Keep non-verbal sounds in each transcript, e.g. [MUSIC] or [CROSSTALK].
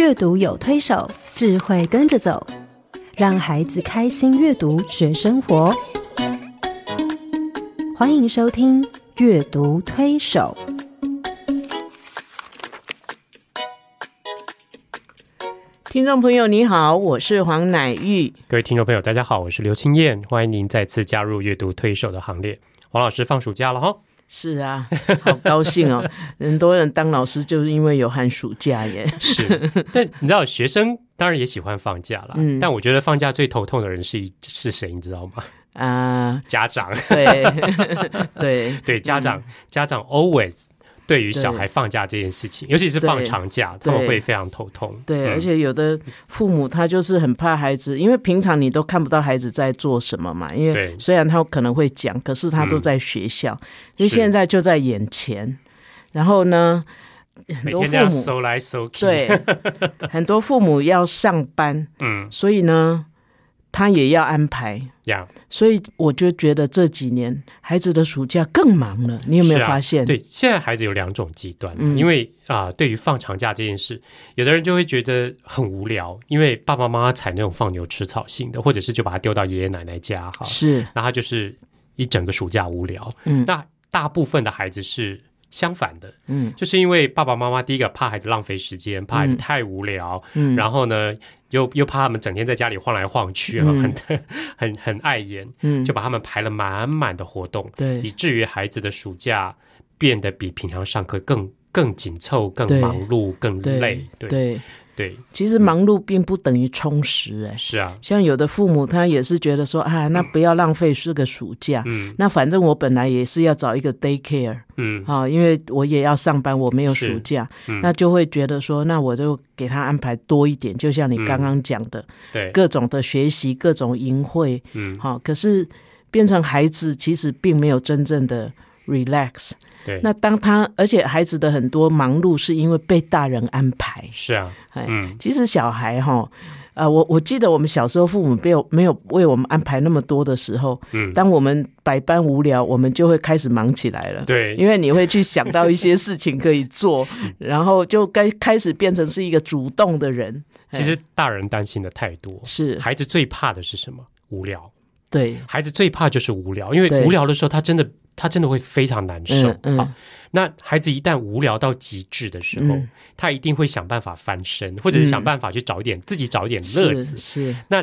阅读有推手，智慧跟着走，让孩子开心阅读学生活。欢迎收听《阅读推手》。听众朋友，你好，我是黄乃玉。各位听众朋友，大家好，我是刘青燕。欢迎您再次加入阅读推手的行列。黄老师放暑假了哈。是啊，好高兴哦！[LAUGHS] 很多人当老师就是因为有寒暑假耶。[LAUGHS] 是，但你知道学生当然也喜欢放假了。嗯，但我觉得放假最头痛的人是是谁？你知道吗？啊，家长。对 [LAUGHS] 对对，家长，家长 always。对于小孩放假这件事情，尤其是放长假，他们会非常头痛。对，而且有的父母他就是很怕孩子，因为平常你都看不到孩子在做什么嘛。因为虽然他可能会讲，可是他都在学校，因为现在就在眼前。然后呢，很多父母手来手去，对，[LAUGHS] 很多父母要上班，嗯，所以呢。他也要安排呀，所以我就觉得这几年孩子的暑假更忙了。你有没有发现？对，现在孩子有两种极端，因为啊，对于放长假这件事，有的人就会觉得很无聊，因为爸爸妈妈采那种放牛吃草型的，或者是就把他丢到爷爷奶奶家哈，是，那他就是一整个暑假无聊。嗯，那大部分的孩子是。相反的，嗯，就是因为爸爸妈妈第一个怕孩子浪费时间，怕孩子太无聊，嗯，然后呢，又又怕他们整天在家里晃来晃去，很 [LAUGHS] 很很碍眼，嗯，就把他们排了满满的活动，对，以至于孩子的暑假变得比平常上课更更紧凑、更忙碌、更累，对。对，其实忙碌并不等于充实，哎，是啊，像有的父母他也是觉得说，啊，那不要浪费这个暑假，嗯，那反正我本来也是要找一个 day care，嗯，好，因为我也要上班，我没有暑假，嗯，那就会觉得说，那我就给他安排多一点，就像你刚刚讲的，对，各种的学习，各种营会，嗯，好，可是变成孩子其实并没有真正的 relax。对，那当他而且孩子的很多忙碌是因为被大人安排。是啊，哎，嗯，其实小孩哈，啊，我我记得我们小时候父母没有没有为我们安排那么多的时候，嗯，当我们百般无聊，我们就会开始忙起来了。对，因为你会去想到一些事情可以做，[LAUGHS] 然后就该开始变成是一个主动的人。其实大人担心的太多，是孩子最怕的是什么？无聊。对孩子最怕就是无聊，因为无聊的时候他真的。他真的会非常难受啊！那孩子一旦无聊到极致的时候，他一定会想办法翻身，或者是想办法去找一点自己找一点乐子。是那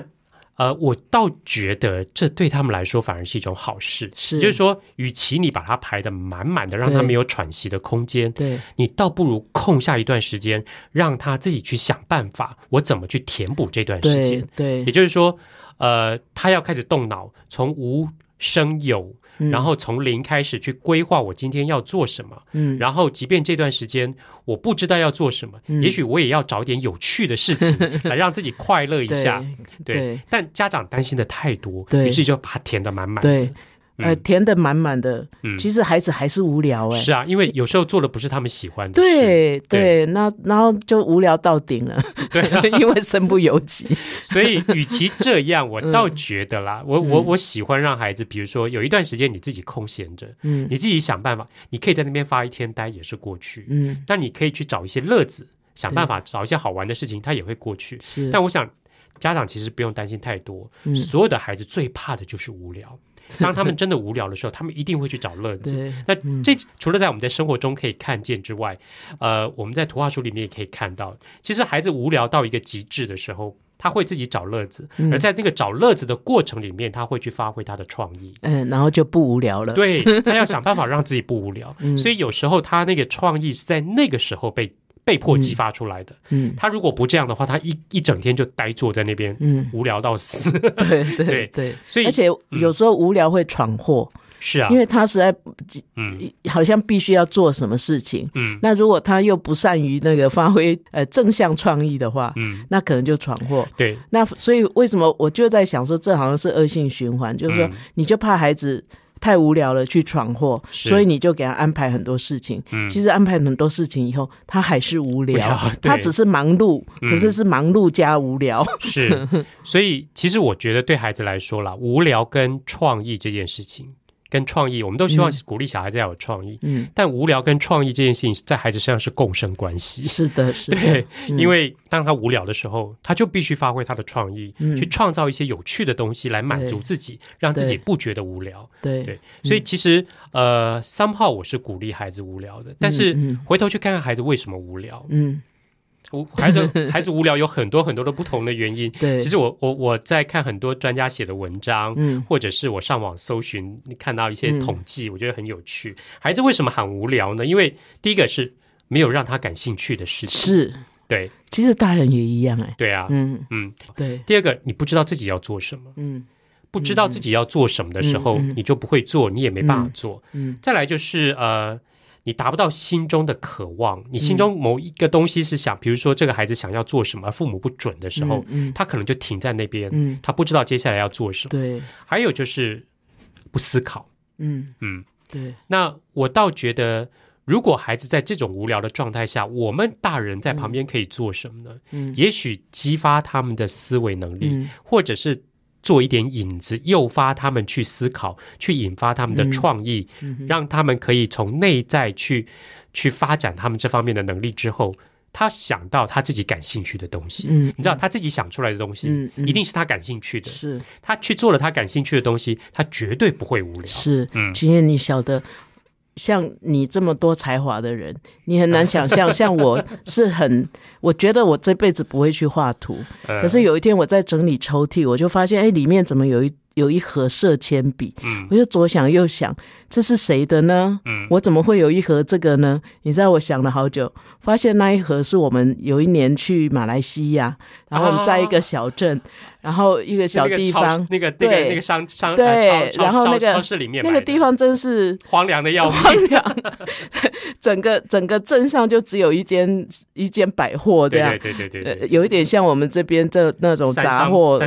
呃，我倒觉得这对他们来说反而是一种好事。是，就是说，与其你把他排的满满的，让他没有喘息的空间，对你倒不如空下一段时间，让他自己去想办法，我怎么去填补这段时间？对，也就是说，呃，他要开始动脑，从无生有。然后从零开始去规划我今天要做什么，嗯，然后即便这段时间我不知道要做什么，嗯，也许我也要找点有趣的事情 [LAUGHS] 来让自己快乐一下，对。但家长担心的太多，于是就把它填的满满，对。呃，填的满满的，其实孩子还是无聊哎。是啊，因为有时候做的不是他们喜欢的。对对，那然后就无聊到顶了。[LAUGHS] 对，[LAUGHS] 因为身不由己。所以，与其这样，我倒觉得啦，我我我喜欢让孩子，比如说有一段时间你自己空闲着，嗯，你自己想办法，你可以在那边发一天呆也是过去，嗯，但你可以去找一些乐子，想办法找一些好玩的事情，他也会过去。是。但我想，家长其实不用担心太多，所有的孩子最怕的就是无聊。[LAUGHS] 当他们真的无聊的时候，他们一定会去找乐子。那这除了在我们在生活中可以看见之外，呃，我们在图画书里面也可以看到。其实孩子无聊到一个极致的时候，他会自己找乐子，而在那个找乐子的过程里面，他会去发挥他的创意。嗯，然后就不无聊了。对他要想办法让自己不无聊，[LAUGHS] 所以有时候他那个创意是在那个时候被。被迫激发出来的，嗯，他如果不这样的话，他一一整天就呆坐在那边，嗯，无聊到死，[LAUGHS] 对对对，所以而且有时候无聊会闯祸，是啊，因为他实在，嗯，好像必须要做什么事情，嗯，那如果他又不善于那个发挥 [LAUGHS] 呃正向创意的话，嗯，那可能就闯祸，对，那所以为什么我就在想说，这好像是恶性循环，就是说你就怕孩子。太无聊了，去闯祸，所以你就给他安排很多事情。其实安排很多事情以后，他还是无聊，[LAUGHS] 他只是忙碌，可是是忙碌加无聊。是，所以其实我觉得对孩子来说啦，无聊跟创意这件事情。跟创意，我们都希望鼓励小孩子要有创意。嗯，但无聊跟创意这件事情，在孩子身上是共生关系。是的，[LAUGHS] 是。对，因为当他无聊的时候，他就必须发挥他的创意，去创造一些有趣的东西来满足自己，让自己不觉得无聊。对对，所以其实呃，三号我是鼓励孩子无聊的，但是回头去看看孩子为什么无聊，嗯。孩子 [LAUGHS] 孩子无聊有很多很多的不同的原因。对，其实我我我在看很多专家写的文章，或者是我上网搜寻，看到一些统计，我觉得很有趣。孩子为什么很无聊呢？因为第一个是没有让他感兴趣的事情，是。对，其实大人也一样哎。对啊，嗯嗯。对。第二个，你不知道自己要做什么，嗯，不知道自己要做什么的时候，你就不会做，你也没办法做。嗯。再来就是呃。你达不到心中的渴望，你心中某一个东西是想，比如说这个孩子想要做什么，父母不准的时候，他可能就停在那边，他不知道接下来要做什么。对，还有就是不思考。嗯嗯，对。那我倒觉得，如果孩子在这种无聊的状态下，我们大人在旁边可以做什么呢？嗯，也许激发他们的思维能力，或者是。做一点引子，诱发他们去思考，去引发他们的创意，让他们可以从内在去去发展他们这方面的能力。之后，他想到他自己感兴趣的东西，嗯，你知道他自己想出来的东西，嗯，一定是他感兴趣的，是他去做了他感兴趣的东西，他绝对不会无聊。是，今天你晓得。像你这么多才华的人，你很难想象。[LAUGHS] 像我是很，我觉得我这辈子不会去画图。可是有一天我在整理抽屉，我就发现，哎，里面怎么有一有一盒色铅笔？我就左想右想，这是谁的呢？我怎么会有一盒这个呢？你知道，我想了好久，发现那一盒是我们有一年去马来西亚，然后我们在一个小镇。然后一个小地方，那个那个那个商商对，然后那个超市里面，那个地方真是荒凉的要命，[LAUGHS] 整个整个镇上就只有一间一间百货，这样对对对对，有一点像我们这边这那种杂货，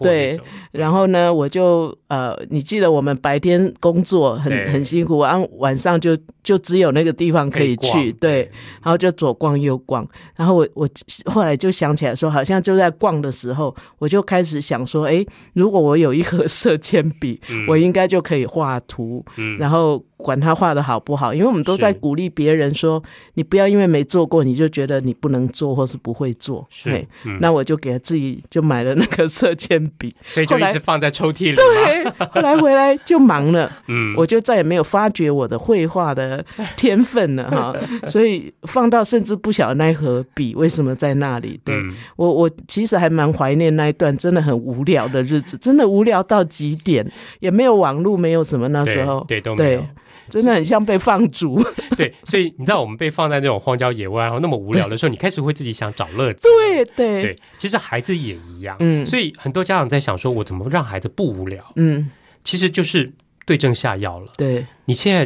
对。然后呢，我就呃，你记得我们白天工作很很辛苦，然后晚上就就只有那个地方可以去，对。然后就左逛右逛，然后我我后来就想起来说，好像就在逛的时候，我就开。开始想说，哎，如果我有一盒色铅笔，我应该就可以画图。然后。管他画的好不好，因为我们都在鼓励别人说，你不要因为没做过，你就觉得你不能做或是不会做。对，那我就给他自己就买了那个色铅笔，所以就一直放在抽屉里。对，后来回来就忙了，[LAUGHS] 嗯，我就再也没有发掘我的绘画的天分了哈。[LAUGHS] 所以放到甚至不晓得那一盒笔为什么在那里。对我，我其实还蛮怀念那一段真的很无聊的日子，真的无聊到极点，也没有网络，没有什么那时候对都没有。真的很像被放逐，[LAUGHS] 对，所以你知道我们被放在这种荒郊野外，然后那么无聊的时候，你开始会自己想找乐子，对对对。其实孩子也一样，嗯，所以很多家长在想说，我怎么让孩子不无聊？嗯，其实就是对症下药了。对，你现在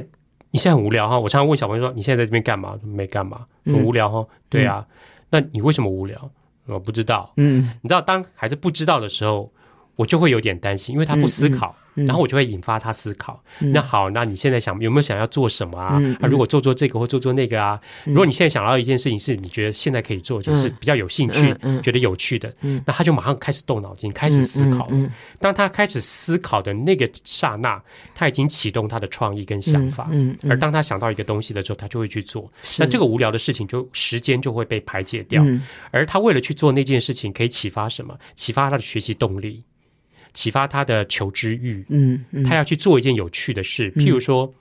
你现在很无聊哈，我常常问小朋友说，你现在在这边干嘛？没干嘛，很无聊哈。对啊，那你为什么无聊？我不知道，嗯，你知道当孩子不知道的时候，我就会有点担心，因为他不思考。然后我就会引发他思考。那好，那你现在想有没有想要做什么啊？啊，如果做做这个或做做那个啊？如果你现在想到一件事情，是你觉得现在可以做，就是比较有兴趣，觉得有趣的，那他就马上开始动脑筋，开始思考。当他开始思考的那个刹那，他已经启动他的创意跟想法。嗯。而当他想到一个东西的时候，他就会去做。那这个无聊的事情，就时间就会被排解掉。嗯。而他为了去做那件事情，可以启发什么？启发他的学习动力。启发他的求知欲，嗯，他要去做一件有趣的事，譬如说，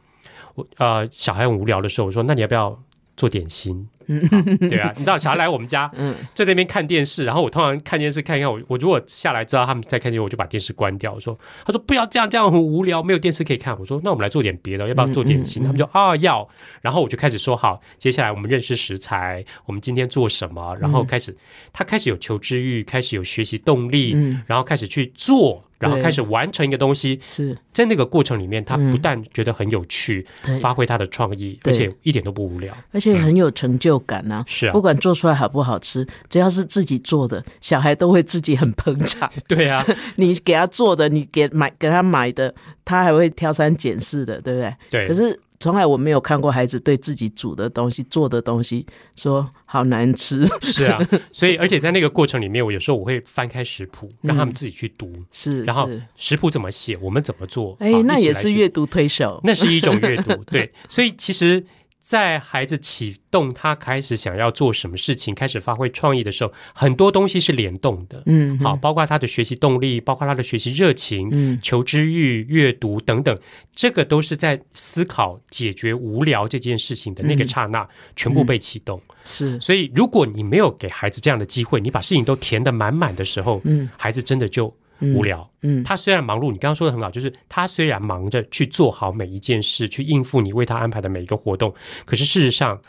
我呃，小孩很无聊的时候，我说，那你要不要做点心？嗯，对啊，你知道小孩来我们家，[LAUGHS] 在那边看电视，然后我通常看电视，看一看我，我如果下来知道他们在看电视，我就把电视关掉。我说：“他说不要这样，这样很无聊，没有电视可以看。”我说：“那我们来做点别的，要不要做点心？”他们就啊要，然后我就开始说：“好，接下来我们认识食材，我们今天做什么？”然后开始，他开始有求知欲，开始有学习动力，然后开始去做。然后开始完成一个东西，是在那个过程里面，他不但觉得很有趣，发挥他的创意，而且一点都不无聊，而且很有成就感呢。是啊，不管做出来好不好吃，只要是自己做的，小孩都会自己很捧场。[LAUGHS] 对啊，[LAUGHS] 你给他做的，你给买给他买的，他还会挑三拣四的，对不对？对。可是。从来我没有看过孩子对自己煮的东西、做的东西说好难吃。是啊，[LAUGHS] 所以而且在那个过程里面，我有时候我会翻开食谱，让他们自己去读。是，然后食谱怎么写，我们怎么做。哎，那也是阅读推手，那是一种阅读。对，[LAUGHS] 所以其实。在孩子启动他开始想要做什么事情、开始发挥创意的时候，很多东西是联动的。嗯，好，包括他的学习动力，包括他的学习热情、求知欲、阅读等等，这个都是在思考解决无聊这件事情的那个刹那，全部被启动。是，所以如果你没有给孩子这样的机会，你把事情都填的满满的时候，嗯，孩子真的就。无聊，嗯，他虽然忙碌，你刚刚说的很好，就是他虽然忙着去做好每一件事，去应付你为他安排的每一个活动，可是事实上，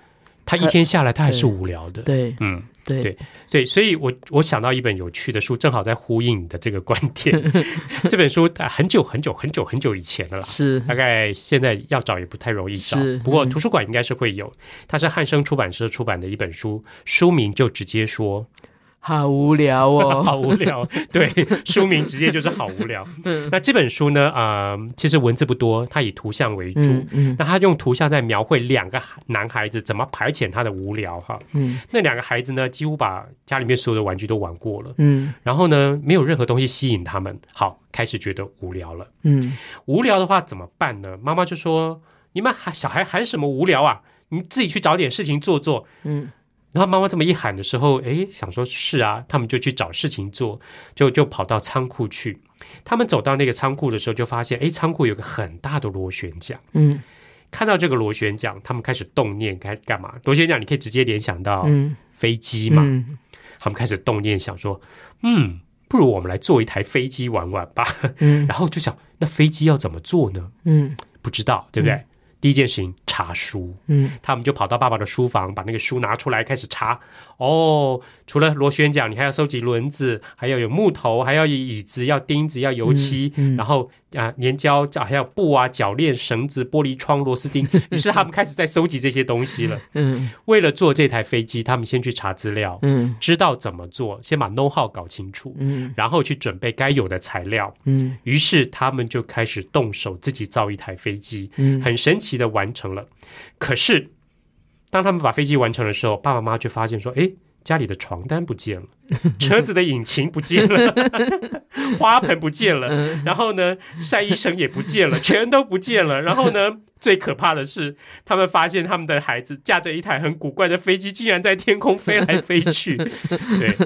他一天下来他还是无聊的，对，嗯，对，对，对，所以我我想到一本有趣的书，正好在呼应你的这个观点。[LAUGHS] 这本书很久很久很久很久以前的了，是，大概现在要找也不太容易找，不过图书馆应该是会有。它是汉生出版社出版的一本书，书名就直接说。好无聊哦，[LAUGHS] 好无聊。对，书名直接就是好无聊。[LAUGHS] 那这本书呢？啊，其实文字不多，它以图像为主。嗯，那他用图像在描绘两个男孩子怎么排遣他的无聊哈。嗯，那两个孩子呢，几乎把家里面所有的玩具都玩过了。嗯，然后呢，没有任何东西吸引他们，好，开始觉得无聊了。嗯，无聊的话怎么办呢？妈妈就说：“你们孩小孩喊什么无聊啊？你自己去找点事情做做。”嗯。然后妈妈这么一喊的时候，哎，想说是啊，他们就去找事情做，就就跑到仓库去。他们走到那个仓库的时候，就发现，哎，仓库有个很大的螺旋桨。嗯，看到这个螺旋桨，他们开始动念，开始干嘛？螺旋桨，你可以直接联想到飞机嘛。他们开始动念，想说，嗯，不如我们来做一台飞机玩玩吧。嗯，[LAUGHS] 然后就想，那飞机要怎么做呢？嗯，不知道，对不对？第一件事情查书，嗯，他们就跑到爸爸的书房，把那个书拿出来开始查。哦，除了螺旋桨，你还要收集轮子，还要有木头，还要有椅子，要钉子，要油漆，然后啊，粘胶，啊，还有布啊，铰链、绳子、玻璃窗、螺丝钉。于是他们开始在收集这些东西了。嗯，为了做这台飞机，他们先去查资料，嗯，知道怎么做，先把 No 号搞清楚，嗯，然后去准备该有的材料，嗯，于是他们就开始动手自己造一台飞机，嗯，很神奇的完成了。可是。当他们把飞机完成的时候，爸爸妈妈却发现说：“哎，家里的床单不见了。” [LAUGHS] 车子的引擎不见了，[LAUGHS] 花盆不见了，然后呢，晒衣绳也不见了，全都不见了。然后呢，最可怕的是，他们发现他们的孩子驾着一台很古怪的飞机，竟然在天空飞来飞去。[LAUGHS] 对，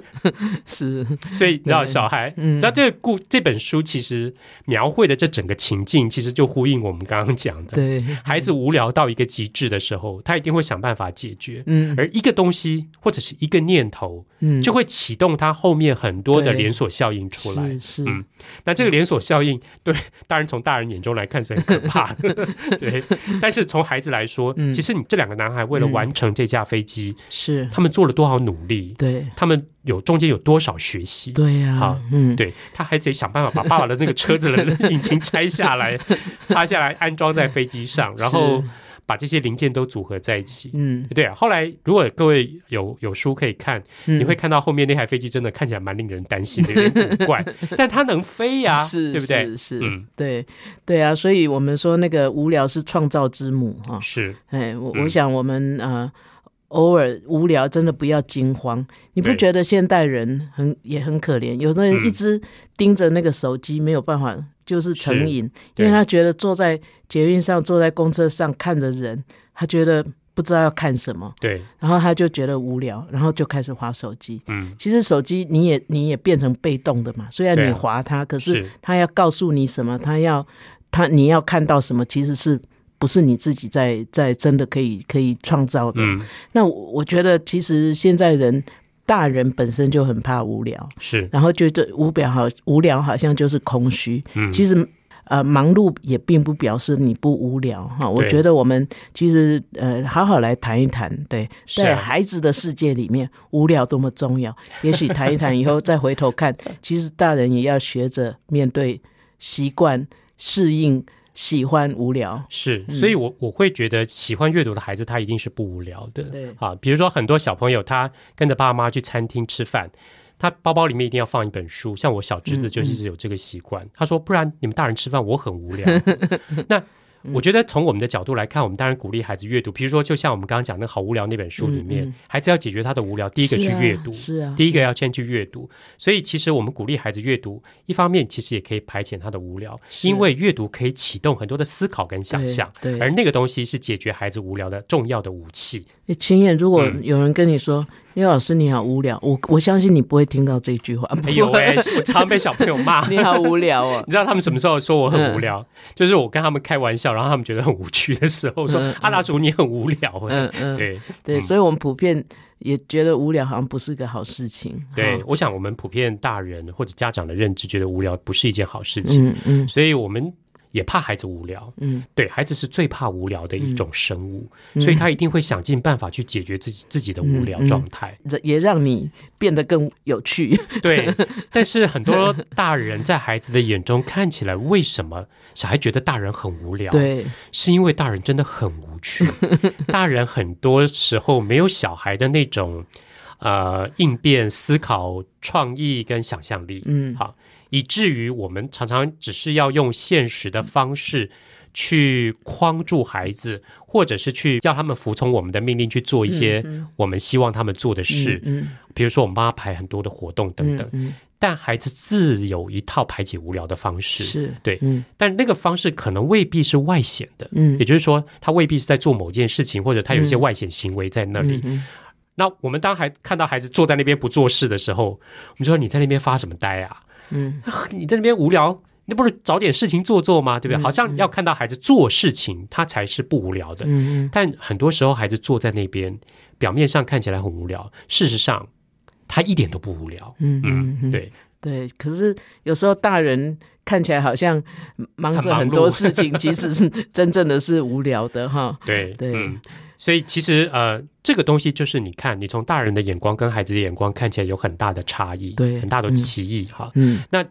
是，所以你知道，小孩，那这个故这本书其实描绘的这整个情境，其实就呼应我们刚刚讲的，对，孩子无聊到一个极致的时候，他一定会想办法解决。嗯，而一个东西或者是一个念头，嗯，就会起。启动它后面很多的连锁效应出来，是。嗯，那这个连锁效应对大人从大人眼中来看是很可怕的，[LAUGHS] [LAUGHS] 对。但是从孩子来说，嗯，其实你这两个男孩为了完成这架飞机，是他们做了多少努力？对，他们有中间有多少学习？对呀，好，嗯，对他还得想办法把爸爸的那个车子的引擎拆下来，[LAUGHS] 拆下来安装在飞机上，然后。把这些零件都组合在一起，嗯，对啊。后来，如果各位有有书可以看，你会看到后面那台飞机真的看起来蛮令人担心的，古怪，[LAUGHS] 但它能飞呀，是，对不对？是，嗯，对，对啊。所以我们说那个无聊是创造之母哦。是。哎，我我想我们呃，偶尔无聊真的不要惊慌。你不觉得现代人很也很可怜？有的人一直盯着那个手机，没有办法。就是成瘾，因为他觉得坐在捷运上、坐在公车上看着人，他觉得不知道要看什么，对，然后他就觉得无聊，然后就开始划手机。嗯，其实手机你也你也变成被动的嘛，虽然你划它，可是它要告诉你什么，它要它你要看到什么，其实是不是你自己在在真的可以可以创造的？嗯，那我我觉得其实现在人。大人本身就很怕无聊，是，然后觉得无聊好无聊，好像就是空虚。嗯，其实，呃，忙碌也并不表示你不无聊哈。我觉得我们其实呃，好好来谈一谈，对，在孩子的世界里面，无聊多么重要。也许谈一谈以后再回头看，其实大人也要学着面对、习惯、适应。喜欢无聊是，所以，我我会觉得喜欢阅读的孩子，他一定是不无聊的。对，啊，比如说很多小朋友，他跟着爸妈去餐厅吃饭，他包包里面一定要放一本书。像我小侄子就一直有这个习惯，他说：“不然你们大人吃饭，我很无聊。” [LAUGHS] 那。我觉得从我们的角度来看，我们当然鼓励孩子阅读。比如说，就像我们刚刚讲的，好无聊那本书里面，孩子要解决他的无聊，第一个去阅读，是啊，第一个要先去阅读。所以，其实我们鼓励孩子阅读，一方面其实也可以排遣他的无聊，因为阅读可以启动很多的思考跟想象，对，而那个东西是解决孩子无聊的重要的武器。秦燕，如果有人跟你说。刘老师，你好无聊。我我相信你不会听到这句话。没 [LAUGHS] 有哎，我常被小朋友骂。[LAUGHS] 你好无聊哦！[LAUGHS] 你知道他们什么时候说我很无聊？就是我跟他们开玩笑，然后他们觉得很无趣的时候，说阿达叔你很无聊。嗯嗯，对对，所以我们普遍也觉得无聊好像不是个好事情。对，我想我们普遍大人或者家长的认知，觉得无聊不是一件好事情。嗯嗯，所以我们。也怕孩子无聊，嗯，对孩子是最怕无聊的一种生物，所以他一定会想尽办法去解决自己自己的无聊状态，也让你变得更有趣。对，[LAUGHS] 但是很多大人在孩子的眼中看起来，为什么小孩觉得大人很无聊？对，是因为大人真的很无趣，[LAUGHS] 大人很多时候没有小孩的那种呃应变、思考、创意跟想象力。嗯，好。以至于我们常常只是要用现实的方式去框住孩子，或者是去叫他们服从我们的命令去做一些我们希望他们做的事。嗯，比如说我们帮他排很多的活动等等。嗯嗯。但孩子自有一套排解无聊的方式。是。对。嗯。但那个方式可能未必是外显的。嗯。也就是说，他未必是在做某件事情，或者他有一些外显行为在那里。嗯。那我们当还看到孩子坐在那边不做事的时候，我们就说：“你在那边发什么呆啊？”嗯，你在那边无聊，那不是找点事情做做吗？对不对？好像要看到孩子做事情，他才是不无聊的。嗯嗯。但很多时候，孩子坐在那边，表面上看起来很无聊，事实上他一点都不无聊。嗯嗯，对对。可是有时候大人。看起来好像忙着很多事情，[LAUGHS] 其实是真正的是无聊的哈。[LAUGHS] 对对，所以其实呃，这个东西就是你看，你从大人的眼光跟孩子的眼光看起来有很大的差异，很大的歧义哈。嗯，那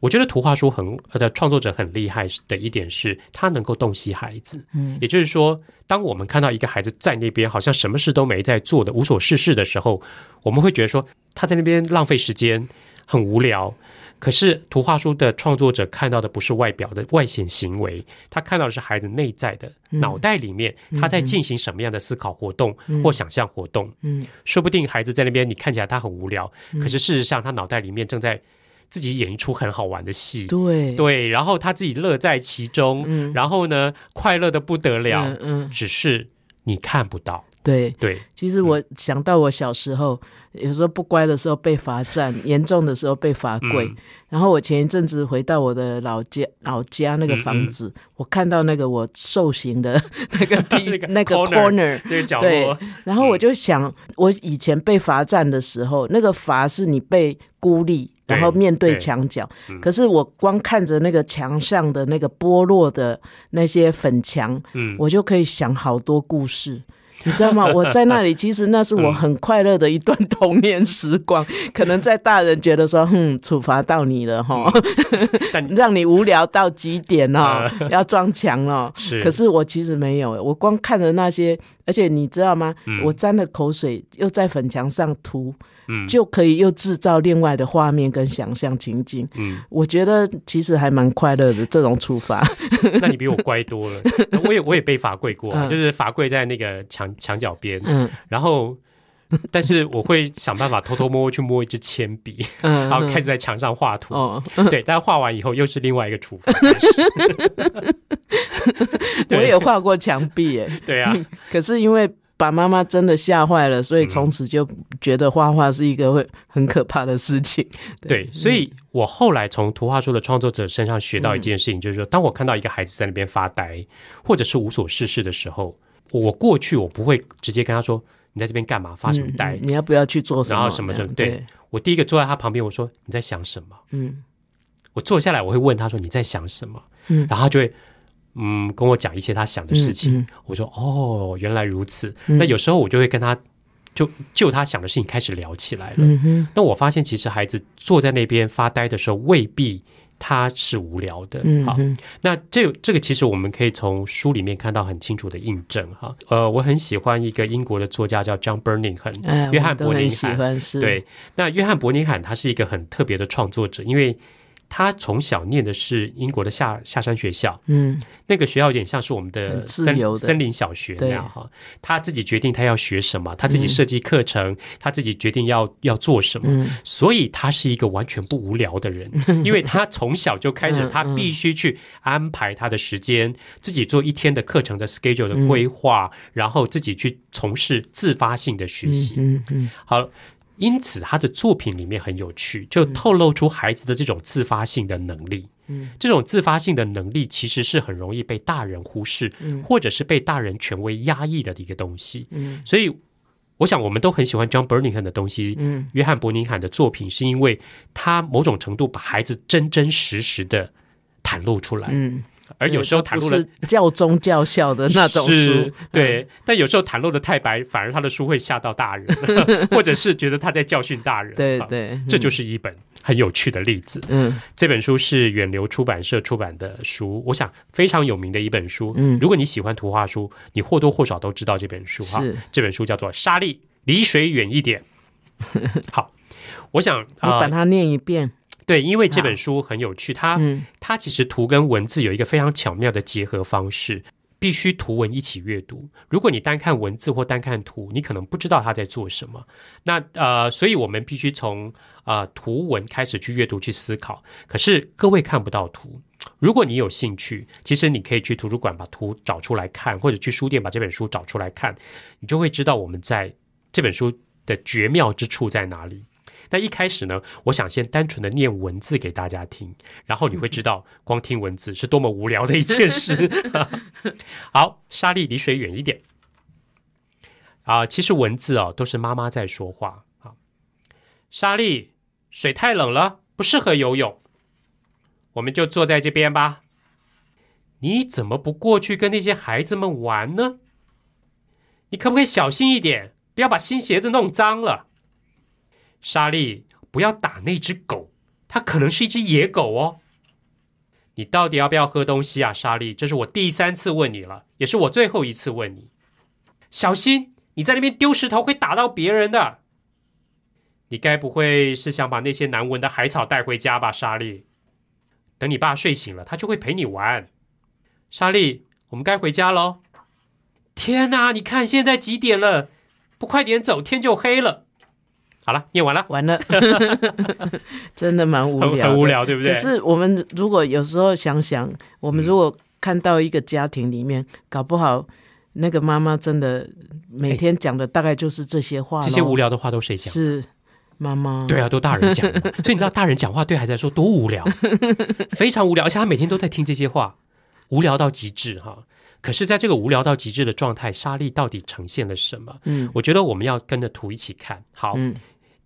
我觉得图画书很的创作者很厉害的一点是，他能够洞悉孩子。嗯，也就是说，当我们看到一个孩子在那边好像什么事都没在做的无所事事的时候，我们会觉得说他在那边浪费时间，很无聊。可是图画书的创作者看到的不是外表的外显行为，他看到的是孩子内在的脑袋里面，他在进行什么样的思考活动或想象活动。嗯，说不定孩子在那边，你看起来他很无聊，可是事实上他脑袋里面正在自己演一出很好玩的戏。对对，然后他自己乐在其中，然后呢，快乐的不得了。嗯，只是你看不到。对对，其实我想到我小时候有时候不乖的时候被罚站，[LAUGHS] 严重的时候被罚跪。然后我前一阵子回到我的老家老家那个房子，我看到那个我受刑的 [LAUGHS] 那个 [LAUGHS] 地那个 corner 那个角落。然后我就想，我以前被罚站的时候，那个罚是你被孤立，然后面对墙角。可是我光看着那个墙上的那个剥落的那些粉墙，嗯，我就可以想好多故事。你知道吗？[LAUGHS] 我在那里，其实那是我很快乐的一段童年时光。可能在大人觉得说，哼，处罚到你了哈，[LAUGHS] 让你无聊到极点哦，[LAUGHS] 要撞墙了。是，可是我其实没有，我光看着那些，而且你知道吗？我沾了口水，又在粉墙上涂。就可以又制造另外的画面跟想象情景。嗯，我觉得其实还蛮快乐的这种处罚。那你比我乖多了，[LAUGHS] 我也我也被罚跪过，就是罚跪在那个墙墙角边。嗯，然后但是我会想办法偷偷摸摸去摸一支铅笔，嗯，[LAUGHS] 然后开始在墙上画图。对，但画完以后又是另外一个处罚。[LAUGHS] 我也画过墙壁，哎，对啊，可是因为。把妈妈真的吓坏了，所以从此就觉得画画是一个会很可怕的事情。对，所以我后来从图画书的创作者身上学到一件事情，就是说，当我看到一个孩子在那边发呆，或者是无所事事的时候，我过去我不会直接跟他说：“你在这边干嘛？发什么呆？你要不要去做什么？”然后什么什么，对我第一个坐在他旁边，我说：“你在想什么？”嗯，我坐下来，我会问他说：“你在想什么？”嗯，然后他就会。嗯，跟我讲一些他想的事情。我说哦，原来如此。那有时候我就会跟他就就他想的事情开始聊起来了。那我发现其实孩子坐在那边发呆的时候，未必他是无聊的。好，那这这个其实我们可以从书里面看到很清楚的印证哈。呃，我很喜欢一个英国的作家叫 John Burningham，约翰伯尼罕。对，那约翰伯尼罕他是一个很特别的创作者，因为。他从小念的是英国的下下山学校，嗯，那个学校有点像是我们的森林森林小学那样哈。他自己决定他要学什么，他自己设计课程，他自己决定要要做什么，所以他是一个完全不无聊的人，[LAUGHS] 因为他从小就开始，他必须去安排他的时间，自己做一天的课程的 schedule 的规划，然后自己去从事自发性的学习。嗯嗯，好因此，他的作品里面很有趣，就透露出孩子的这种自发性的能力。嗯，这种自发性的能力其实是很容易被大人忽视，或者是被大人权威压抑的一个东西。嗯，所以我想，我们都很喜欢 John b e r n i a m 的东西。嗯，约翰伯尼坎的作品是因为他某种程度把孩子真真实实的袒露出来。嗯。而有时候袒露了教宗教校的那种书，对，但有时候袒露的太白，反而他的书会吓到大人，[LAUGHS] 或者是觉得他在教训大人。对对，这就是一本很有趣的例子。嗯，这本书是远流出版社出版的书，我想非常有名的一本书。嗯，如果你喜欢图画书，你或多或少都知道这本书哈。这本书叫做《沙粒离水远一点》。[LAUGHS] 好，我想你把它念一遍。对，因为这本书很有趣，它它其实图跟文字有一个非常巧妙的结合方式，必须图文一起阅读。如果你单看文字或单看图，你可能不知道它在做什么。那呃，所以我们必须从呃图文开始去阅读去思考。可是各位看不到图，如果你有兴趣，其实你可以去图书馆把图找出来看，或者去书店把这本书找出来看，你就会知道我们在这本书的绝妙之处在哪里。但一开始呢，我想先单纯的念文字给大家听，然后你会知道，[LAUGHS] 光听文字是多么无聊的一件事。[LAUGHS] [LAUGHS] 好，沙莉离水远一点。啊，其实文字哦，都是妈妈在说话啊。沙莉，水太冷了，不适合游泳。我们就坐在这边吧。你怎么不过去跟那些孩子们玩呢？你可不可以小心一点，不要把新鞋子弄脏了？莎莉，不要打那只狗，它可能是一只野狗哦。你到底要不要喝东西啊，莎莉？这是我第三次问你了，也是我最后一次问你。小心，你在那边丢石头会打到别人的。你该不会是想把那些难闻的海草带回家吧，莎莉？等你爸睡醒了，他就会陪你玩。莎莉，我们该回家喽。天哪，你看现在几点了？不快点走，天就黑了。好了，念完了，完了，[LAUGHS] 真的蛮无聊，很无聊，对不对？可是我们如果有时候想想，我们如果看到一个家庭里面，搞不好那个妈妈真的每天讲的大概就是这些话，这些无聊的话都谁讲？是妈妈，对啊，都大人讲。所以你知道，大人讲话对孩子来说多无聊，[LAUGHS] 非常无聊，而且他每天都在听这些话，无聊到极致哈。可是，在这个无聊到极致的状态，沙莉到底呈现了什么？嗯，我觉得我们要跟着图一起看，好。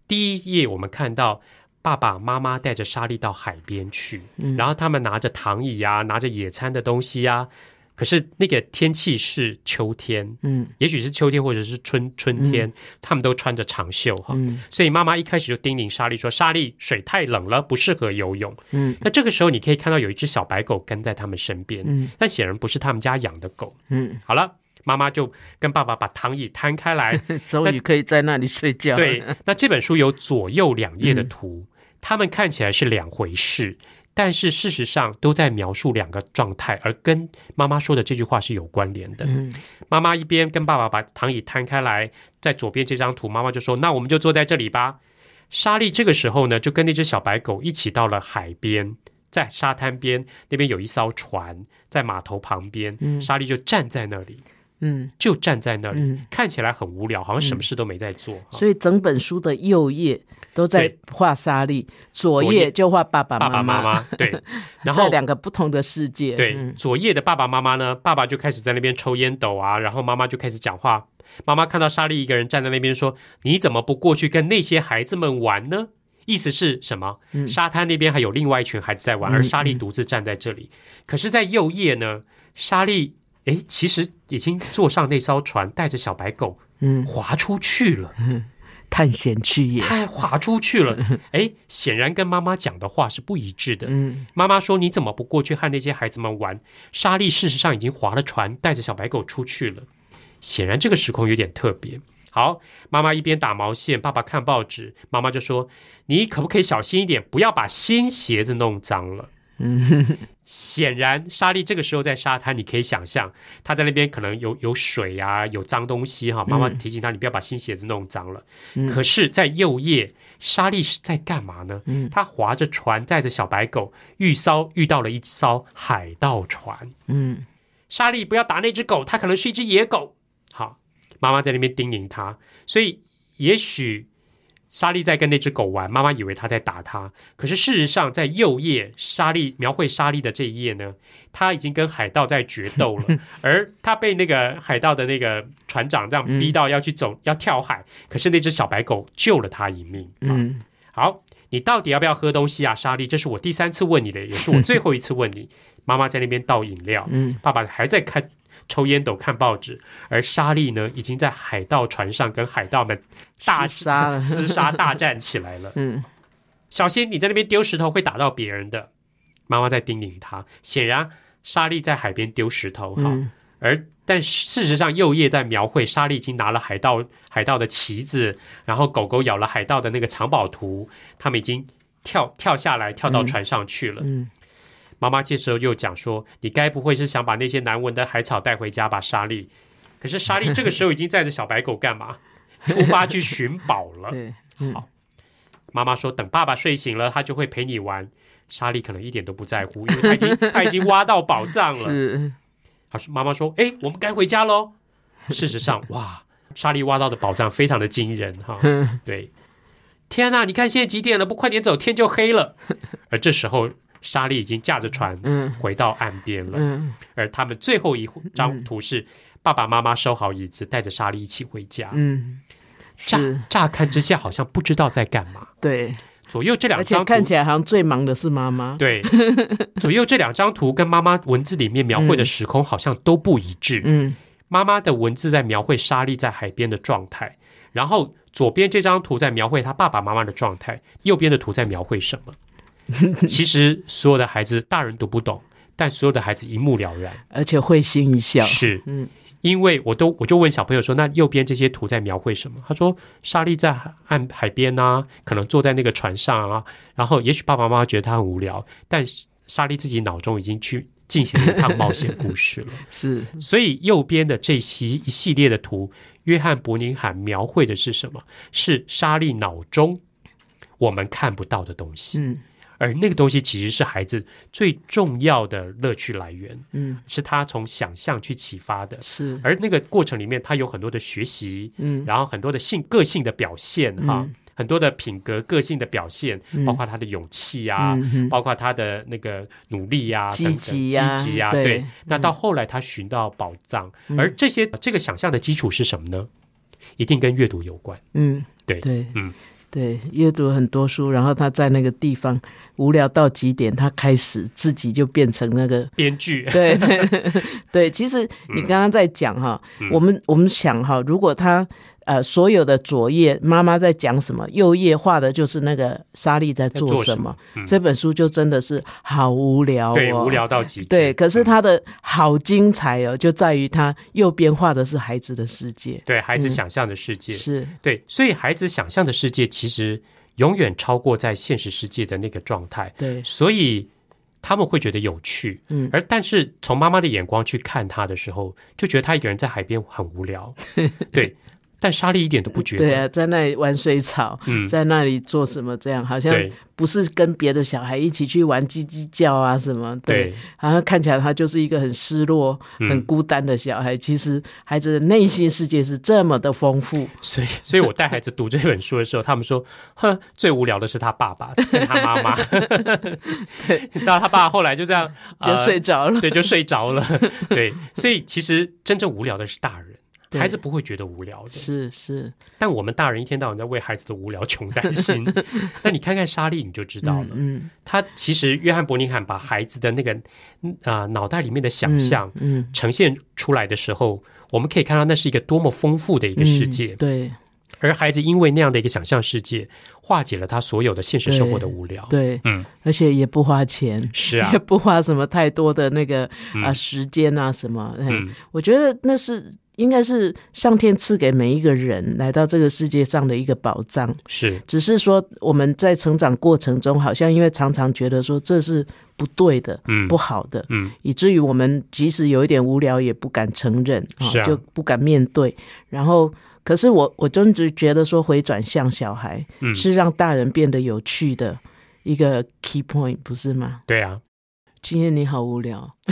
第一页，我们看到爸爸妈妈带着莎莉到海边去，然后他们拿着躺椅啊，拿着野餐的东西啊。可是那个天气是秋天，嗯，也许是秋天或者是春春天，他们都穿着长袖哈。所以妈妈一开始就叮咛莎莉说：“莎莉，水太冷了，不适合游泳。”嗯，那这个时候你可以看到有一只小白狗跟在他们身边，但显然不是他们家养的狗。嗯，好了。妈妈就跟爸爸把躺椅摊开来，[LAUGHS] 终于可以在那里睡觉。对，[LAUGHS] 那这本书有左右两页的图，他们看起来是两回事，但是事实上都在描述两个状态，而跟妈妈说的这句话是有关联的。嗯，妈妈一边跟爸爸把躺椅摊开来，在左边这张图，妈妈就说：“那我们就坐在这里吧。”莎莉这个时候呢，就跟那只小白狗一起到了海边，在沙滩边那边有一艘船在码头旁边，莎莉就站在那里。嗯，就站在那里，看起来很无聊，好像什么事都没在做。所以整本书的右页都在画沙利，左页就画爸爸、爸爸妈妈。对，[LAUGHS] 然后两个不同的世界。对，左页的爸爸妈妈呢，爸爸就开始在那边抽烟斗啊，然后妈妈就开始讲话。妈妈看到沙利一个人站在那边，说：“你怎么不过去跟那些孩子们玩呢？”意思是什么？沙滩那边还有另外一群孩子在玩，而沙利独自站在这里。可是，在右页呢，沙利哎，其实已经坐上那艘船，带着小白狗，嗯，划出去了，[LAUGHS] 探险去也，太划出去了。哎，[LAUGHS] 显然跟妈妈讲的话是不一致的。嗯，妈妈说：“你怎么不过去和那些孩子们玩？”莎莉事实上已经划了船，带着小白狗出去了。显然这个时空有点特别。好，妈妈一边打毛线，爸爸看报纸，妈妈就说：“你可不可以小心一点，不要把新鞋子弄脏了？”嗯。[LAUGHS] 显然，沙莉这个时候在沙滩，你可以想象，她在那边可能有有水呀，有脏东西哈。妈妈提醒她，你不要把新鞋子弄脏了。可是，在右夜，沙莉是在干嘛呢？她划着船，带着小白狗，遇骚遇到了一艘海盗船。嗯，沙莉不要打那只狗，它可能是一只野狗。好，妈妈在那边叮咛她，所以也许。莎莉在跟那只狗玩，妈妈以为她在打它。可是事实上，在右页莎莉描绘莎莉的这一页呢，她已经跟海盗在决斗了，[LAUGHS] 而她被那个海盗的那个船长这样逼到要去走要跳海，可是那只小白狗救了她一命。嗯，好，你到底要不要喝东西啊，莎莉？这是我第三次问你的，也是我最后一次问你。妈妈在那边倒饮料，嗯，爸爸还在看。抽烟斗看报纸，而莎莉呢，已经在海盗船上跟海盗们大杀 [LAUGHS] 厮杀大战起来了。嗯，小心你在那边丢石头会打到别人的。妈妈在叮咛他。显然，莎莉在海边丢石头。哈，而但事实上，右叶在描绘莎莉已经拿了海盗海盗的旗子，然后狗狗咬了海盗的那个藏宝图，他们已经跳跳下来，跳到船上去了。嗯。妈妈这时候又讲说：“你该不会是想把那些难闻的海草带回家吧，莎莉？”可是莎莉这个时候已经载着小白狗干嘛？[LAUGHS] 出发去寻宝了。好。妈妈说：“等爸爸睡醒了，他就会陪你玩。”莎莉可能一点都不在乎，因为他已经他 [LAUGHS] 已经挖到宝藏了。他说：“妈妈说，哎，我们该回家喽。”事实上，哇，莎莉挖到的宝藏非常的惊人哈。[LAUGHS] 对。天哪，你看现在几点了？不快点走，天就黑了。而这时候。莎莉已经驾着船回到岸边了，而他们最后一张图是爸爸妈妈收好椅子，带着莎莉一起回家。嗯，乍乍看之下好像不知道在干嘛。对，左右这两张看起来好像最忙的是妈妈。对，左右这两张图跟妈妈文字里面描绘的时空好像都不一致。嗯，妈妈的文字在描绘莎莉在海边的状态，然后左边这张图在描绘他爸爸妈妈的状态，右边的图在描绘什么？[LAUGHS] 其实所有的孩子大人读不懂，但所有的孩子一目了然，而且会心一笑。是，嗯，因为我都我就问小朋友说：“那右边这些图在描绘什么？”他说：“莎莉在岸海边啊，可能坐在那个船上啊，然后也许爸爸妈妈觉得他很无聊，但莎莉自己脑中已经去进行一趟冒险故事了。[LAUGHS] 是，所以右边的这些一系列的图，约翰伯宁罕描绘的是什么？是莎莉脑中我们看不到的东西。嗯。而那个东西其实是孩子最重要的乐趣来源，嗯，是他从想象去启发的，是。而那个过程里面，他有很多的学习，嗯，然后很多的性个性的表现，哈，很多的品格个性的表现，包括他的勇气啊，包括他的那个努力呀，积极积极啊，对。那到后来他寻到宝藏，而这些这个想象的基础是什么呢？一定跟阅读有关，嗯，对对，嗯。对，阅读很多书，然后他在那个地方无聊到极点，他开始自己就变成那个编剧。[LAUGHS] 对，对，其实你刚刚在讲哈，我们我们想哈，如果他。呃，所有的左页妈妈在讲什么，右页画的就是那个沙莉在做什么。这本书就真的是好无聊，对，无聊到极致。对，可是他的好精彩哦，就在于他右边画的是孩子的世界，对孩子想象的世界。是对，所以孩子想象的世界其实永远超过在现实世界的那个状态。对，所以他们会觉得有趣，嗯，而但是从妈妈的眼光去看他的时候，就觉得他一个人在海边很无聊。[LAUGHS] 对。但莎莉一点都不觉得。对啊，在那里玩水草，在那里做什么？这样好像不是跟别的小孩一起去玩叽叽叫啊什么。对，好像看起来他就是一个很失落、很孤单的小孩。其实孩子的内心世界是这么的丰富。所以，所以我带孩子读这本书的时候，他们说哼，最无聊的是他爸爸跟他妈妈。[LAUGHS] 到他爸后来就这样就睡着了。对，就睡着了。对，所以其实真正无聊的是大人。孩子不会觉得无聊的，是是。但我们大人一天到晚在为孩子的无聊穷担心。[LAUGHS] 那你看看莎莉，你就知道了。嗯，他其实约翰伯尼罕把孩子的那个啊脑袋里面的想象嗯呈现出来的时候，我们可以看到那是一个多么丰富的一个世界。对。而孩子因为那样的一个想象世界，化解了他所有的现实生活的无聊。对，嗯，而且也不花钱，是啊，[LAUGHS] 也不花什么太多的那个啊时间啊什么。嗯，我觉得那是。应该是上天赐给每一个人来到这个世界上的一个宝藏，是。只是说我们在成长过程中，好像因为常常觉得说这是不对的，嗯，不好的，嗯，以至于我们即使有一点无聊，也不敢承认，是啊，就不敢面对。然后，可是我我真的觉得说，回转向小孩是让大人变得有趣的一个 key point，不是吗？对啊。今天你好无聊，[LAUGHS]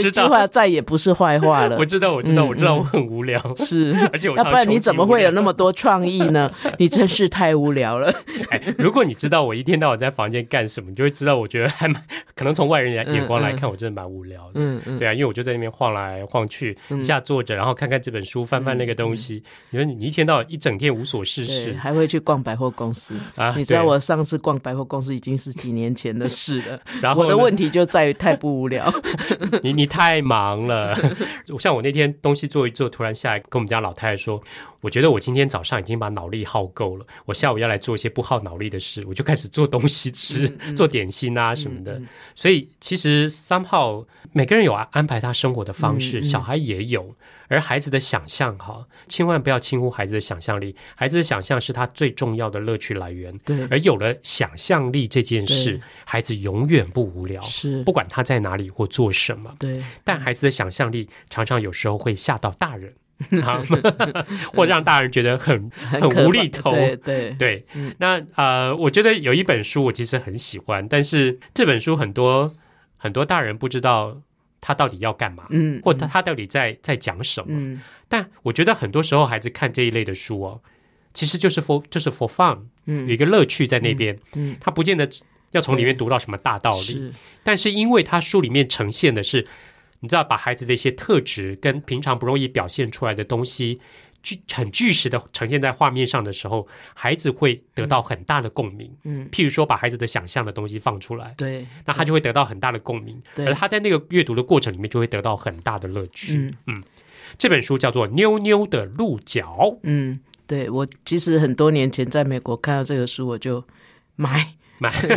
这句话再也不是坏话了。我知道，我知道，我知道，我很无聊。是，[LAUGHS] 而且我。要不然你怎么会有那么多创意呢？[LAUGHS] 你真是太无聊了。哎，如果你知道我一天到晚在房间干什么，你就会知道，我觉得还蛮。可能从外人眼眼光来看，我真的蛮无聊的。嗯，对啊，因为我就在那边晃来晃去，一下坐着，然后看看这本书，翻翻那个东西。你说你一天到一整天无所事事，还会去逛百货公司啊？你知道我上次逛百货公司已经是几年前的事了。[LAUGHS] 然后我的问题就在于太不无聊，[LAUGHS] 你你太忙了。[LAUGHS] 像我那天东西做一做，突然下来跟我们家老太太说：“我觉得我今天早上已经把脑力耗够了，我下午要来做一些不耗脑力的事。”我就开始做东西吃，做点心啊什么的。所以，其实三号每个人有安排他生活的方式，小孩也有。而孩子的想象哈，千万不要轻忽孩子的想象力。孩子的想象是他最重要的乐趣来源。对，而有了想象力这件事，孩子永远不无聊。是，不管他在哪里或做什么。对，但孩子的想象力常常有时候会吓到大人。啊 [LAUGHS] [LAUGHS] 或让大人觉得很很无厘头，对对。那呃，我觉得有一本书我其实很喜欢，但是这本书很多很多大人不知道他到底要干嘛，嗯，或他他到底在在讲什么。但我觉得很多时候孩子看这一类的书哦，其实就是 for 就是 for fun，嗯，有一个乐趣在那边，嗯，他不见得要从里面读到什么大道理，但是因为他书里面呈现的是。你知道，把孩子的一些特质跟平常不容易表现出来的东西，巨很巨实的呈现在画面上的时候，孩子会得到很大的共鸣。嗯，譬如说，把孩子的想象的东西放出来，对，那他就会得到很大的共鸣。而他在那个阅读的过程里面，就会得到很大的乐趣。嗯嗯，这本书叫做《妞妞的鹿角》。嗯，对我其实很多年前在美国看到这个书，我就买。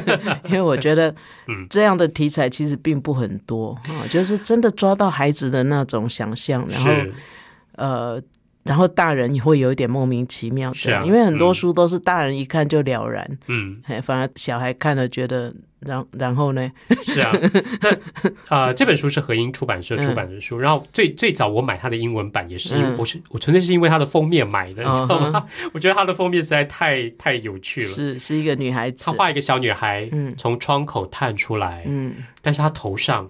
[LAUGHS] 因为我觉得，这样的题材其实并不很多啊，就是真的抓到孩子的那种想象，然后，呃。然后大人也会有一点莫名其妙是啊，因为很多书都是大人一看就了然，嗯，反而小孩看了觉得，然然后呢？是啊，啊，[LAUGHS] 这本书是何英出版社出版的书，然后最最早我买它的英文版也是因为我是我纯粹是因为它的封面买的，你知道吗？[LAUGHS] 我觉得它的封面实在太太有趣了，是是一个女孩子，她画一个小女孩，嗯，从窗口探出来，嗯，但是她头上。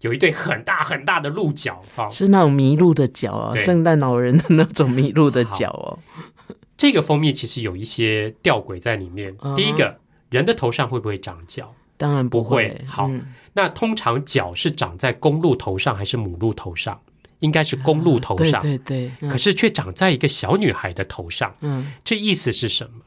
有一对很大很大的鹿角，是那种麋鹿的角哦，圣诞老人的那种麋鹿的角哦。这个蜂蜜其实有一些吊诡在里面。第一个人的头上会不会长角？当然不会。好，那通常角是长在公鹿头上还是母鹿头上？应该是公鹿头上，对对。可是却长在一个小女孩的头上，嗯，这意思是什么？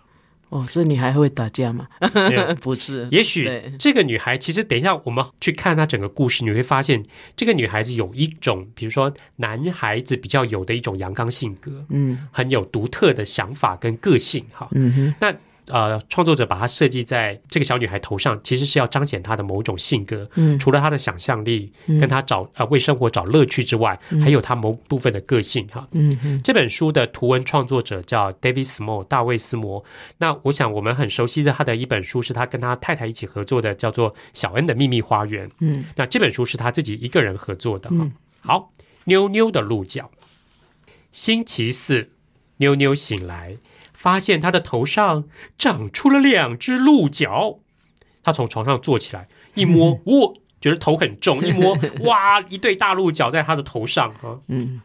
哦，这女孩会打架吗？[LAUGHS] 不是，也许这个女孩其实等一下我们去看她整个故事，你会发现这个女孩子有一种，比如说男孩子比较有的一种阳刚性格，嗯，很有独特的想法跟个性，哈，嗯哼，那。呃，创作者把它设计在这个小女孩头上，其实是要彰显她的某种性格。嗯，除了她的想象力，跟她找呃为生活找乐趣之外，还有她某部分的个性哈。嗯这本书的图文创作者叫 David s m a l l 大卫斯摩。那我想我们很熟悉的他的一本书是他跟他太太一起合作的，叫做《小恩的秘密花园》。嗯，那这本书是他自己一个人合作的哈。好，妞妞的鹿角，星期四，妞妞醒来。发现他的头上长出了两只鹿角，他从床上坐起来，一摸，哇，觉得头很重；一摸，[LAUGHS] 哇，一对大鹿角在他的头上啊。嗯，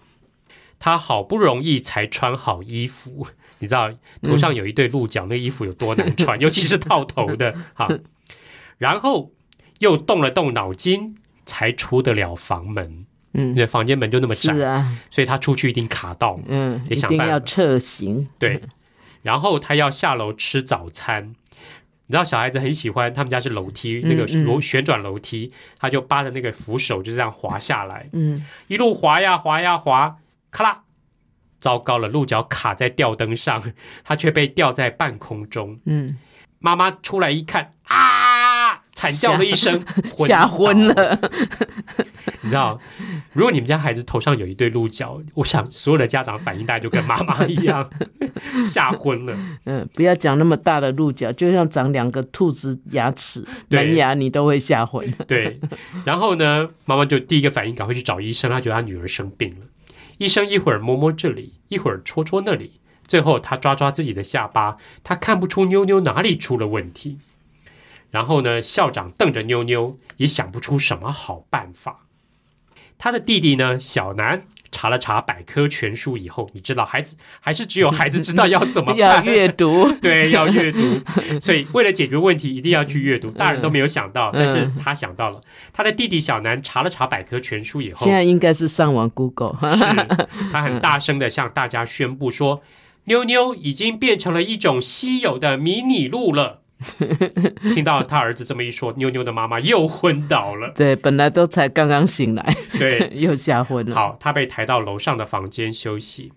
他好不容易才穿好衣服，你知道，头上有一对鹿角，那衣服有多难穿，[LAUGHS] 尤其是套头的哈。然后又动了动脑筋，才出得了房门。嗯，那房间门就那么窄，所以他出去一定卡到，嗯，得想办法要撤行，对。然后他要下楼吃早餐，你知道小孩子很喜欢，他们家是楼梯，那个楼旋转楼梯，他就扒着那个扶手就这样滑下来，嗯，一路滑呀滑呀滑，咔啦，糟糕了，鹿角卡在吊灯上，他却被吊在半空中，嗯，妈妈出来一看啊。惨叫了一声，吓昏了。[LAUGHS] 你知道，如果你们家孩子头上有一对鹿角，我想所有的家长反应大概就跟妈妈一样，[LAUGHS] 吓昏了。嗯，不要讲那么大的鹿角，就像长两个兔子牙齿、门牙，你都会吓昏。对，然后呢，妈妈就第一个反应赶快去找医生，她觉得她女儿生病了。医生一会儿摸摸这里，一会儿戳戳那里，最后他抓抓自己的下巴，他看不出妞妞哪里出了问题。然后呢？校长瞪着妞妞，也想不出什么好办法。他的弟弟呢？小南查了查百科全书以后，你知道，孩子还是只有孩子知道要怎么办。[LAUGHS] 要阅读，对，要阅读。[LAUGHS] 所以为了解决问题，一定要去阅读。大人都没有想到，但是他想到了。他的弟弟小南查了查百科全书以后，现在应该是上网 Google。[LAUGHS] 是，他很大声的向大家宣布说，妞妞已经变成了一种稀有的迷你鹿了。听到他儿子这么一说，妞妞的妈妈又昏倒了。[LAUGHS] 对，本来都才刚刚醒来，对，[LAUGHS] 又吓昏了。好，他被抬到楼上的房间休息。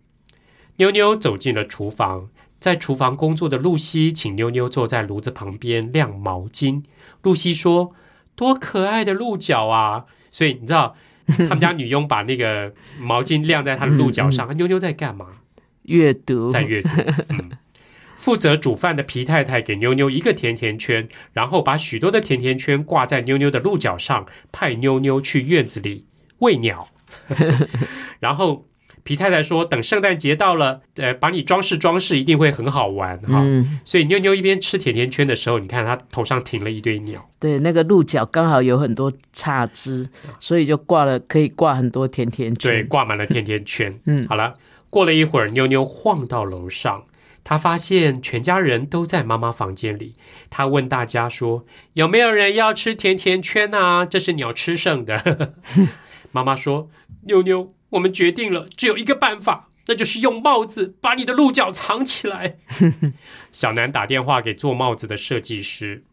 妞妞走进了厨房，在厨房工作的露西请妞妞坐在炉子旁边晾毛巾。露西说：“多可爱的鹿角啊！”所以你知道，[LAUGHS] 他们家女佣把那个毛巾晾在她的鹿角上。妞妞在干嘛？阅读，在阅读。负责煮饭的皮太太给妞妞一个甜甜圈，然后把许多的甜甜圈挂在妞妞的鹿角上，派妞妞去院子里喂鸟。[LAUGHS] 然后皮太太说：“等圣诞节到了，呃，把你装饰装饰，一定会很好玩哈。”所以妞妞一边吃甜甜圈的时候，你看她头上停了一堆鸟。对，那个鹿角刚好有很多叉枝，所以就挂了，可以挂很多甜甜圈。对，挂满了甜甜圈。嗯，好了，过了一会儿，妞妞晃到楼上。他发现全家人都在妈妈房间里。他问大家说：“有没有人要吃甜甜圈啊？这是鸟吃剩的。[LAUGHS] ”妈妈说：“妞妞，我们决定了，只有一个办法，那就是用帽子把你的鹿角藏起来。[LAUGHS] ”小南打电话给做帽子的设计师，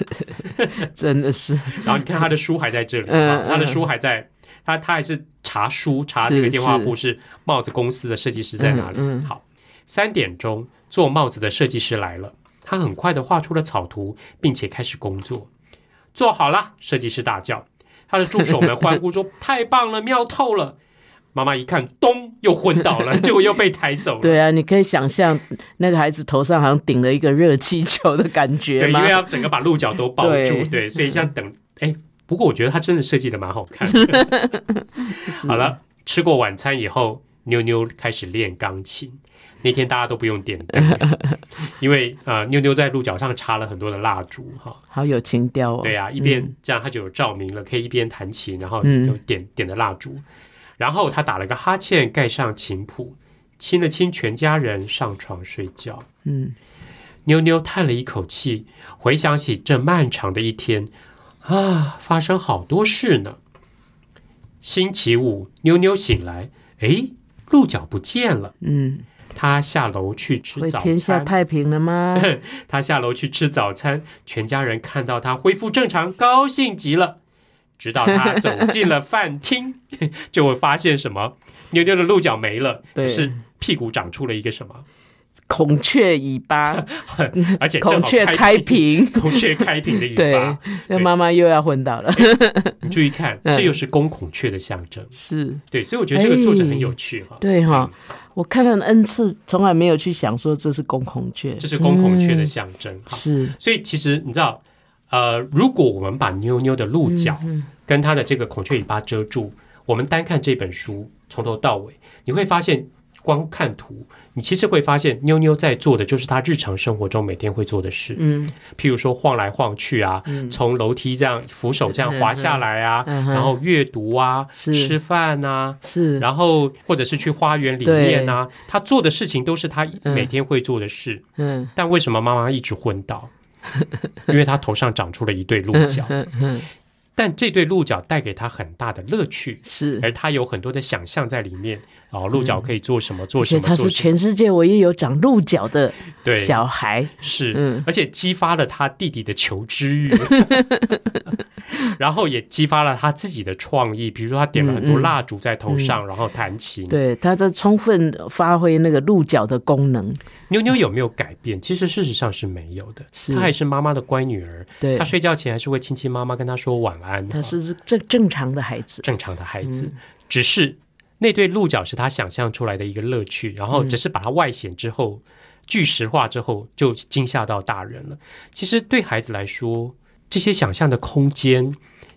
[LAUGHS] 真的是。然后你看他的书还在这里，他的书还在。他他还是查书查这个电话簿，是帽子公司的设计师在哪里？好。三点钟，做帽子的设计师来了。他很快的画出了草图，并且开始工作。做好了，设计师大叫，他的助手们欢呼说：“太棒了，妙透了！”妈妈一看，咚，又昏倒了，结 [LAUGHS] 果又被抬走了。对啊，你可以想象那个孩子头上好像顶了一个热气球的感觉对，因为要整个把鹿角都包住，对，所以像等哎。不过我觉得他真的设计的蛮好看。[LAUGHS] 的。[LAUGHS] 好了，吃过晚餐以后，妞妞开始练钢琴。那天大家都不用点灯，[LAUGHS] 因为呃，妞妞在鹿角上插了很多的蜡烛，哈，好有情调哦。对呀，一边这样，它就有照明了，可以一边弹琴，然后有点点的蜡烛。然后他打了个哈欠，盖上琴谱，亲了亲全家人，上床睡觉。嗯，妞妞叹了一口气，回想起这漫长的一天啊，发生好多事呢。星期五，妞妞醒来，哎，鹿角不见了。嗯。他下楼去吃早餐，天下太平了吗？[LAUGHS] 他下楼去吃早餐，全家人看到他恢复正常，高兴极了。直到他走进了饭厅，[LAUGHS] 就会发现什么？妞妞的鹿角没了，是屁股长出了一个什么？孔雀尾巴，[LAUGHS] 而且孔雀开屏，孔雀开屏的尾巴，对，妈妈又要昏倒了。你注意看，这又是公孔雀的象征，是对，所以我觉得这个作者很有趣哈，对哈。我看了 n 次，从来没有去想说这是公孔雀，这是公孔雀的象征。是，所以其实你知道，呃，如果我们把妞妞的鹿角跟它的这个孔雀尾巴遮住，我们单看这本书从头到尾，你会发现。光看图，你其实会发现，妞妞在做的就是她日常生活中每天会做的事。嗯，譬如说晃来晃去啊，从楼梯这样扶手这样滑下来啊，然后阅读啊，吃饭啊，是，然后或者是去花园里面啊，她做的事情都是她每天会做的事。嗯，但为什么妈妈一直昏倒？[LAUGHS] 因为她头上长出了一对鹿角。[LAUGHS] 但这对鹿角带给他很大的乐趣，是，而他有很多的想象在里面。哦，鹿角可以做什么？做。而且他是全世界唯一有长鹿角的小孩，是，而且激发了他弟弟的求知欲。[LAUGHS] 然后也激发了他自己的创意，比如说他点了很多蜡烛在头上，然后弹琴。对，他在充分发挥那个鹿角的功能。妞妞有没有改变？其实事实上是没有的，她还是妈妈的乖女儿。对，她睡觉前还是会亲亲妈妈，跟她说晚安。她是正正常的孩子，正常的孩子，只是那对鹿角是他想象出来的一个乐趣，然后只是把它外显之后，巨石化之后就惊吓到大人了。其实对孩子来说。这些想象的空间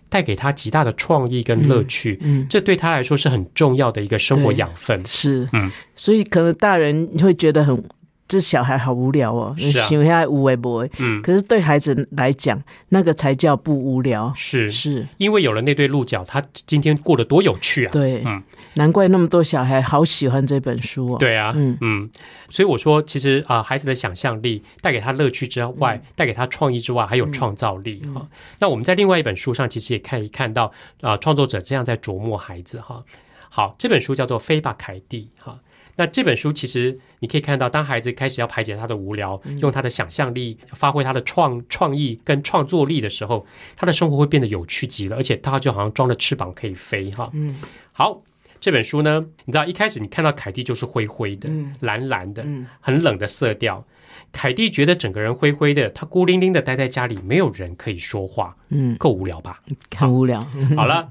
带给他极大的创意跟乐趣，嗯，这对他来说是很重要的一个生活养分，是，嗯，所以可能大人会觉得很，这小孩好无聊哦，喜欢无为不嗯，可是对孩子来讲，那个才叫不无聊，是，是因为有了那对鹿角，他今天过得多有趣啊，对，嗯。难怪那么多小孩好喜欢这本书哦。对啊，嗯嗯，所以我说，其实啊，孩子的想象力带给他乐趣之外，带给他创意之外，还有创造力哈。那我们在另外一本书上，其实也可以看到啊，创作者这样在琢磨孩子哈。好，这本书叫做《飞吧，凯蒂》哈。那这本书其实你可以看到，当孩子开始要排解他的无聊，用他的想象力发挥他的创创意跟创作力的时候，他的生活会变得有趣极了，而且他就好像装了翅膀可以飞哈。嗯，好。这本书呢？你知道一开始你看到凯蒂就是灰灰的、蓝蓝的、很冷的色调。凯蒂觉得整个人灰灰的，她孤零零的待在家里，没有人可以说话，嗯，够无聊吧？[LAUGHS] 很无聊。好了，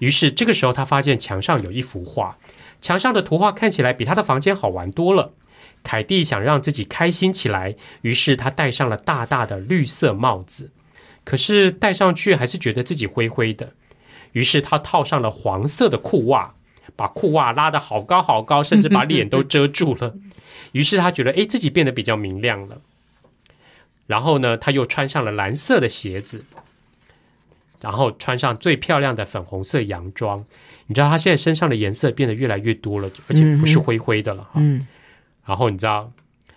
于是这个时候他发现墙上有一幅画，墙上的图画看起来比他的房间好玩多了。凯蒂想让自己开心起来，于是他戴上了大大的绿色帽子，可是戴上去还是觉得自己灰灰的，于是他套上了黄色的裤袜。把裤袜拉的好高好高，甚至把脸都遮住了。于是他觉得，哎，自己变得比较明亮了。然后呢，他又穿上了蓝色的鞋子，然后穿上最漂亮的粉红色洋装。你知道，他现在身上的颜色变得越来越多了，而且不是灰灰的了。嗯。然后你知道，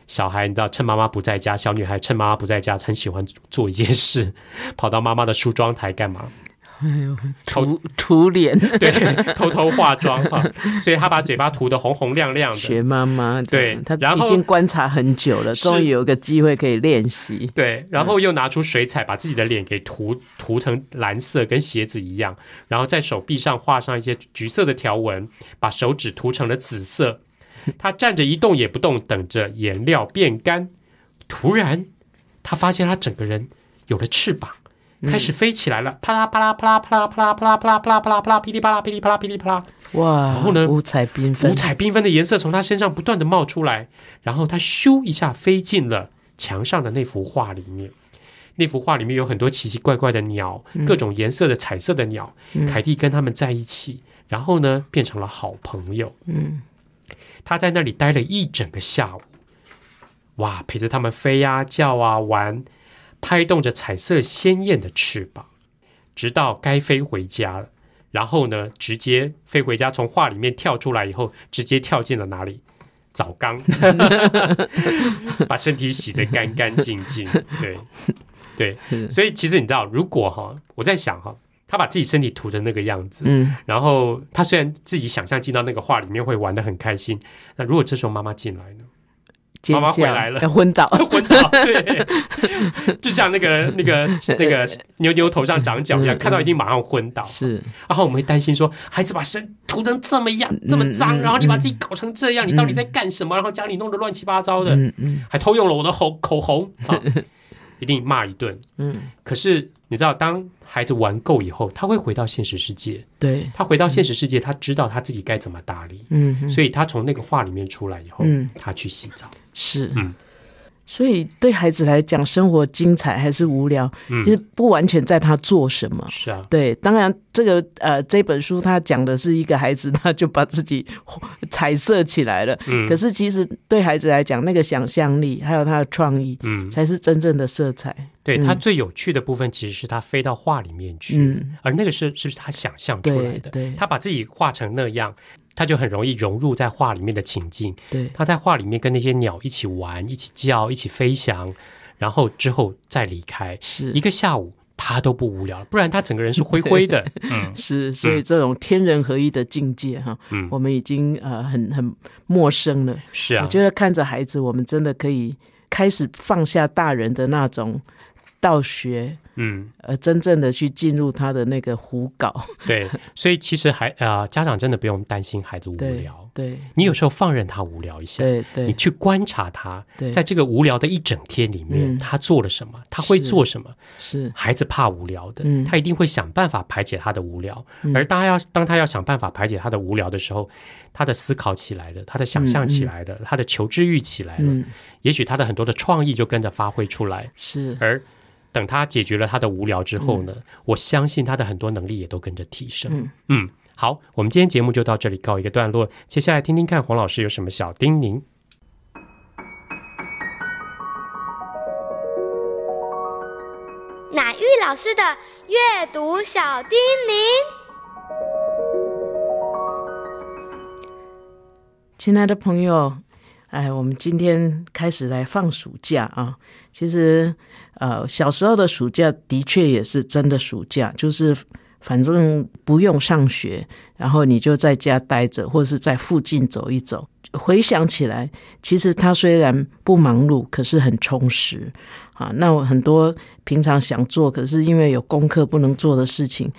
小孩你知道，趁妈妈不在家，小女孩趁妈妈不在家，很喜欢做一件事，跑到妈妈的梳妆台干嘛？哎 [LAUGHS] 呦，涂涂脸，[LAUGHS] 对，偷偷化妆，所以他把嘴巴涂得红红亮亮的，学妈妈。对，他已经观察很久了，终于有一个机会可以练习。对，然后又拿出水彩，把自己的脸给涂涂成蓝色，跟鞋子一样，然后在手臂上画上一些橘色的条纹，把手指涂成了紫色。[LAUGHS] 他站着一动也不动，等着颜料变干。突然，他发现他整个人有了翅膀。开始飞起来了，啪啦啪啦啪啦啪啦啪啦啪啦啪啦啪啦啪啦啪啦噼里啪啦噼里啪啦噼里啪啦哇！然后呢，五彩缤纷，五彩缤纷的颜色从他身上不断的冒出来，然后他咻一下飞进了墙上的那幅画里面。那幅画里面有很多奇奇怪怪的鸟，各种颜色的彩色的鸟。凯蒂跟他们在一起，然后呢变成了好朋友。嗯，他在那里待了一整个下午，哇，陪着他们飞啊叫啊玩。拍动着彩色鲜艳的翅膀，直到该飞回家了。然后呢，直接飞回家，从画里面跳出来以后，直接跳进了哪里？澡缸，[LAUGHS] 把身体洗得干干净净。对，对。所以其实你知道，如果哈，我在想哈，他把自己身体涂成那个样子，嗯，然后他虽然自己想象进到那个画里面会玩得很开心，那如果这时候妈妈进来呢？妈妈回来了，昏倒，[LAUGHS] 昏倒，对，[LAUGHS] 就像那个那个那个妞 [LAUGHS] 妞头上长角一样，看到一定马上昏倒。是，然后我们会担心说，孩子把身涂成这么样，这么脏，然后你把自己搞成这样，你到底在干什么？然后家里弄得乱七八糟的，还偷用了我的口口红，一定骂一顿。嗯，可是你知道，当孩子玩够以后，他会回到现实世界。对，他回到现实世界，他知道他自己该怎么打理。嗯，所以他从那个画里面出来以后，他去洗澡。是，所以对孩子来讲，生活精彩还是无聊，其实不完全在他做什么。是啊，对，当然这个呃，这本书他讲的是一个孩子，他就把自己彩色起来了。嗯，可是其实对孩子来讲，那个想象力还有他的创意，嗯，才是真正的色彩。对他最有趣的部分，其实是他飞到画里面去，嗯，而那个是是不是他想象出来的？对，他把自己画成那样。他就很容易融入在画里面的情境，对，他在画里面跟那些鸟一起玩，一起叫，一起飞翔，然后之后再离开，是一个下午他都不无聊，不然他整个人是灰灰的。[LAUGHS] 嗯，是，所以这种天人合一的境界哈，嗯，我们已经呃很很陌生了。是啊，我觉得看着孩子，我们真的可以开始放下大人的那种道学。嗯，呃，真正的去进入他的那个胡搞，[LAUGHS] 对，所以其实还啊，家长真的不用担心孩子无聊。对，你有时候放任他无聊一下，对，你去观察他，在这个无聊的一整天里面，他做了什么，他会做什么？是孩子怕无聊的，他一定会想办法排解他的无聊。而大家要当他要想办法排解他的无聊的时候，他的思考起来的，他的想象起来的，他的求知欲起来了，也许他的很多的创意就跟着发挥出来。是而。等他解决了他的无聊之后呢，我相信他的很多能力也都跟着提升。嗯，好，我们今天节目就到这里告一个段落，接下来听听看黄老师有什么小叮咛。乃玉老师的阅读小叮咛，亲爱的朋友。哎，我们今天开始来放暑假啊！其实，呃，小时候的暑假的确也是真的暑假，就是反正不用上学，然后你就在家待着，或是在附近走一走。回想起来，其实他虽然不忙碌，可是很充实啊。那我很多平常想做，可是因为有功课不能做的事情，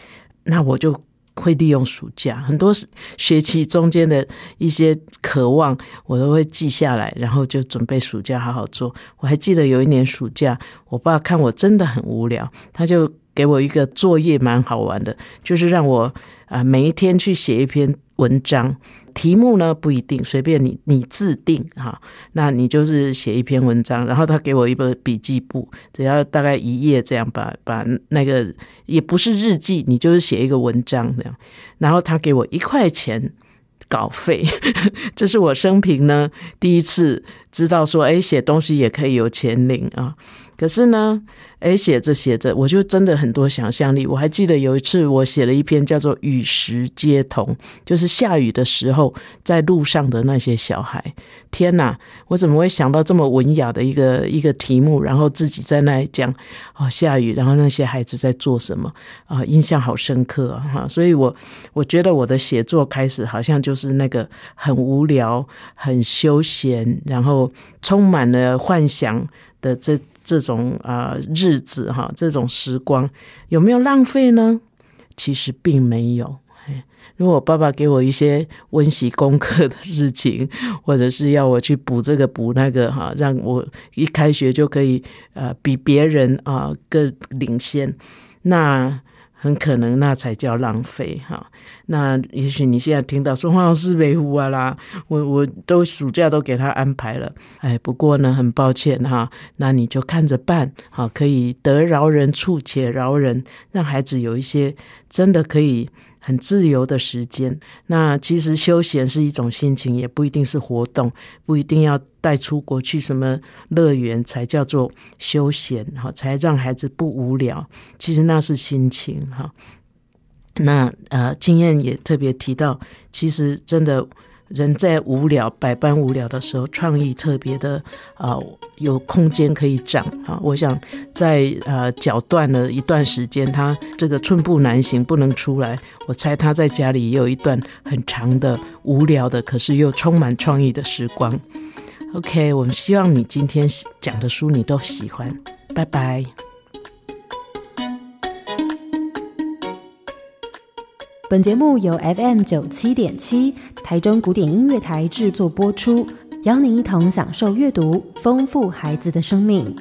那我就。会利用暑假，很多学期中间的一些渴望，我都会记下来，然后就准备暑假好好做。我还记得有一年暑假，我爸看我真的很无聊，他就给我一个作业，蛮好玩的，就是让我啊每一天去写一篇文章。题目呢不一定随便你，你自定哈。那你就是写一篇文章，然后他给我一本笔记簿，只要大概一页这样，把把那个也不是日记，你就是写一个文章这样。然后他给我一块钱稿费，[LAUGHS] 这是我生平呢第一次知道说，哎，写东西也可以有钱领啊。可是呢，哎，写着写着，我就真的很多想象力。我还记得有一次，我写了一篇叫做《与时接同》，就是下雨的时候在路上的那些小孩。天哪，我怎么会想到这么文雅的一个一个题目？然后自己在那讲啊，下雨，然后那些孩子在做什么啊？印象好深刻啊！所以，我我觉得我的写作开始好像就是那个很无聊、很休闲，然后充满了幻想的这。这种啊日子哈，这种时光有没有浪费呢？其实并没有。如果爸爸给我一些温习功课的事情，或者是要我去补这个补那个哈，让我一开学就可以啊比别人啊更领先，那。很可能那才叫浪费哈，那也许你现在听到说话是没五啊啦，我我都暑假都给他安排了，哎，不过呢，很抱歉哈，那你就看着办好，可以得饶人处且饶人，让孩子有一些真的可以很自由的时间。那其实休闲是一种心情，也不一定是活动，不一定要。带出国去什么乐园才叫做休闲哈？才让孩子不无聊。其实那是心情哈。那呃，经验也特别提到，其实真的人在无聊、百般无聊的时候，创意特别的啊，有空间可以长啊。我想在呃，脚断了一段时间，他这个寸步难行，不能出来。我猜他在家里也有一段很长的无聊的，可是又充满创意的时光。OK，我们希望你今天讲的书你都喜欢，拜拜。本节目由 FM 九七点七台中古典音乐台制作播出，邀您一同享受阅读，丰富孩子的生命。